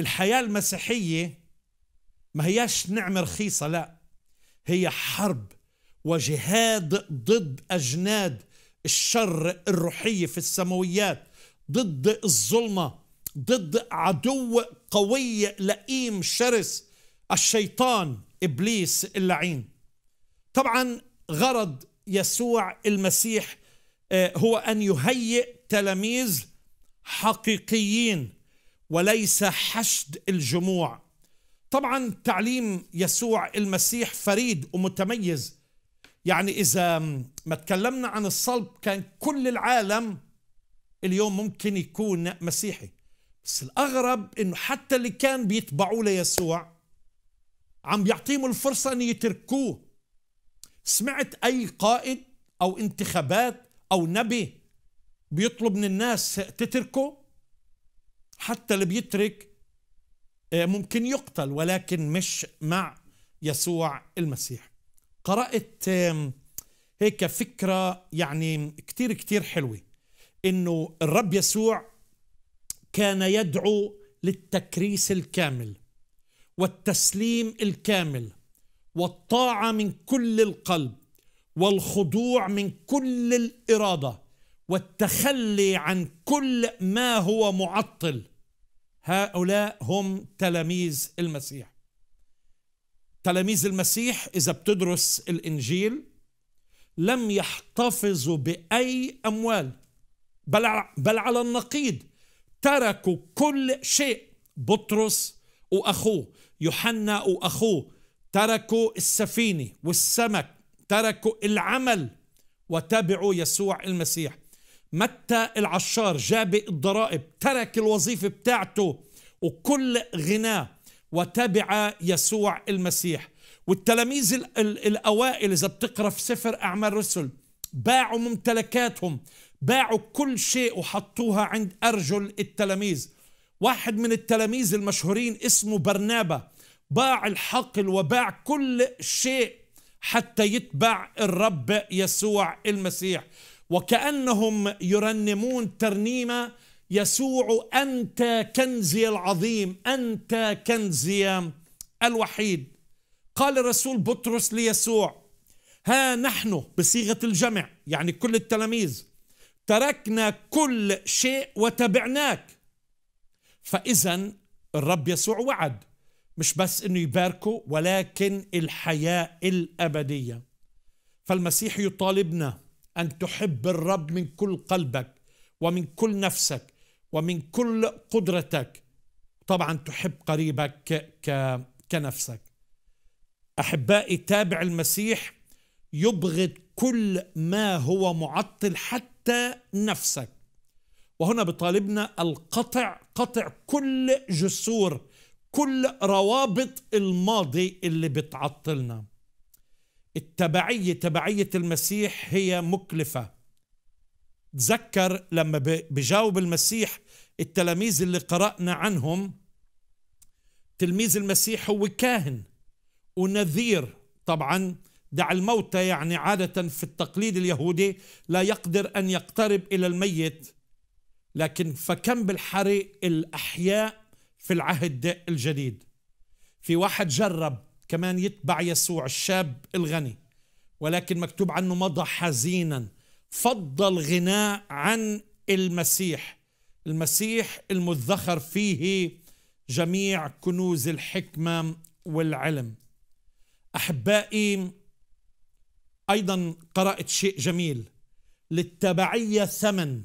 الحياة المسيحية ما هياش نعمة رخيصة لا هي حرب وجهاد ضد أجناد الشر الروحية في السماويات ضد الظلمة ضد عدو قوي لئيم شرس الشيطان إبليس اللعين طبعا غرض يسوع المسيح آه، هو أن يهيئ تلاميذ حقيقيين وليس حشد الجموع طبعا تعليم يسوع المسيح فريد ومتميز يعني اذا ما تكلمنا عن الصلب كان كل العالم اليوم ممكن يكون مسيحي بس الاغرب انه حتى اللي كان بيتبعوا ليسوع عم بيعطيهم الفرصه ان يتركوه سمعت اي قائد او انتخابات او نبي بيطلب من الناس تتركه حتى اللي بيترك آه، ممكن يقتل ولكن مش مع يسوع المسيح قرأت هيك فكرة يعني كتير كتير حلوة انه الرب يسوع كان يدعو للتكريس الكامل والتسليم الكامل والطاعة من كل القلب والخضوع من كل الإرادة والتخلي عن كل ما هو معطل هؤلاء هم تلاميذ المسيح تلاميذ المسيح إذا بتدرس الإنجيل لم يحتفظوا بأي أموال بل على النقيض تركوا كل شيء بطرس وأخوه يوحنا وأخوه تركوا السفينة والسمك تركوا العمل وتبعوا يسوع المسيح متى العشار جاب الضرائب ترك الوظيفة بتاعته وكل غناه وتبع يسوع المسيح والتلاميذ الأوائل إذا بتقرأ في سفر أعمال الرسل باعوا ممتلكاتهم باعوا كل شيء وحطوها عند أرجل التلاميذ واحد من التلاميذ المشهورين اسمه برنابا باع الحقل وباع كل شيء حتى يتبع الرب يسوع المسيح وكأنهم يرنمون ترنيمة يسوع أنت كنزي العظيم أنت كنزي الوحيد قال الرسول بطرس ليسوع ها نحن بصيغة الجمع يعني كل التلاميذ تركنا كل شيء وتبعناك فإذا الرب يسوع وعد مش بس انه يباركه ولكن الحياة الأبدية فالمسيح يطالبنا أن تحب الرب من كل قلبك ومن كل نفسك ومن كل قدرتك طبعا تحب قريبك ك... كنفسك أحبائي تابع المسيح يبغض كل ما هو معطل حتى نفسك وهنا بطالبنا القطع قطع كل جسور كل روابط الماضي اللي بتعطلنا التبعية تبعية المسيح هي مكلفة تذكر لما بجاوب المسيح التلاميذ اللي قرأنا عنهم تلميذ المسيح هو كاهن ونذير طبعا دع الموتى يعني عادة في التقليد اليهودي لا يقدر أن يقترب إلى الميت لكن فكم بالحري الأحياء في العهد الجديد في واحد جرب كمان يتبع يسوع الشاب الغني ولكن مكتوب عنه مضى حزينا فضل غناء عن المسيح المسيح المذخر فيه جميع كنوز الحكمة والعلم أحبائي أيضا قرأت شيء جميل للتبعية ثمن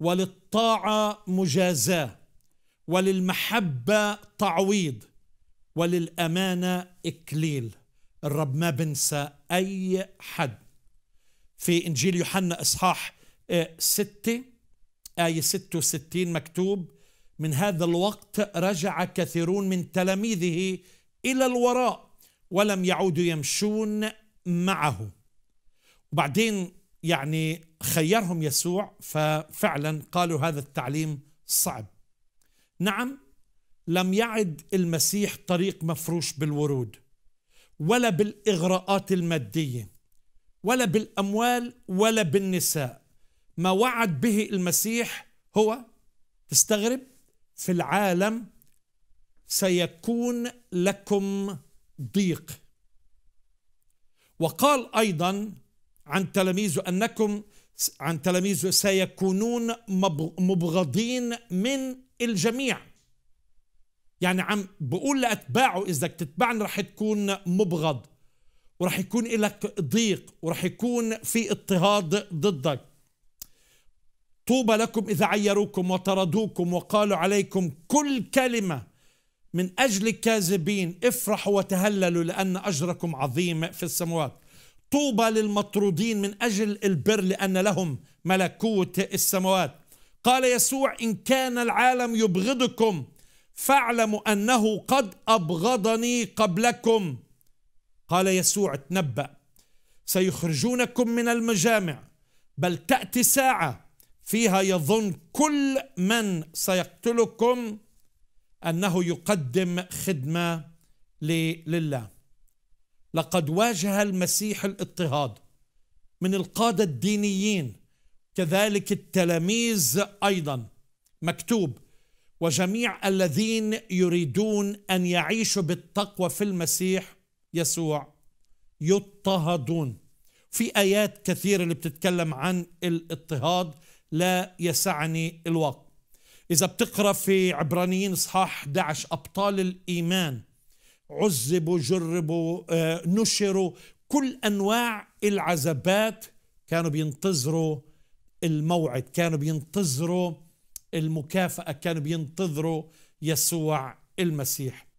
وللطاعة مجازاة وللمحبة تعويض وللأمانة إكليل الرب ما بنسى أي حد في إنجيل يوحنا إصحاح آه، ستة آية 66 مكتوب من هذا الوقت رجع كثيرون من تلاميذه إلى الوراء ولم يعودوا يمشون معه وبعدين يعني خيرهم يسوع ففعلا قالوا هذا التعليم صعب نعم لم يعد المسيح طريق مفروش بالورود ولا بالاغراءات الماديه ولا بالاموال ولا بالنساء ما وعد به المسيح هو تستغرب في العالم سيكون لكم ضيق وقال ايضا عن تلاميذه انكم عن تلاميذه سيكونون مبغضين من الجميع يعني عم بقول لاتباعه اذا تتبعني رح تكون مبغض ورح يكون لك ضيق ورح يكون في اضطهاد ضدك طوبى لكم اذا عيروكم وطردوكم وقالوا عليكم كل كلمه من اجل الكاذبين افرحوا وتهللوا لان اجركم عظيم في السماوات طوبى للمطرودين من اجل البر لان لهم ملكوت السماوات قال يسوع ان كان العالم يبغضكم فاعلموا أنه قد أبغضني قبلكم قال يسوع تنبأ سيخرجونكم من المجامع بل تأتي ساعة فيها يظن كل من سيقتلكم أنه يقدم خدمة لله لقد واجه المسيح الاضطهاد من القادة الدينيين كذلك التلاميذ أيضا مكتوب وجميع الذين يريدون ان يعيشوا بالتقوى في المسيح يسوع يضطهدون في ايات كثيره اللي بتتكلم عن الاضطهاد لا يسعني الوقت اذا بتقرا في عبرانيين اصحاح 11 ابطال الايمان عذبوا جربوا آه، نشروا كل انواع العذابات كانوا بينتظروا الموعد كانوا بينتظروا المكافأة كانوا بينتظروا يسوع المسيح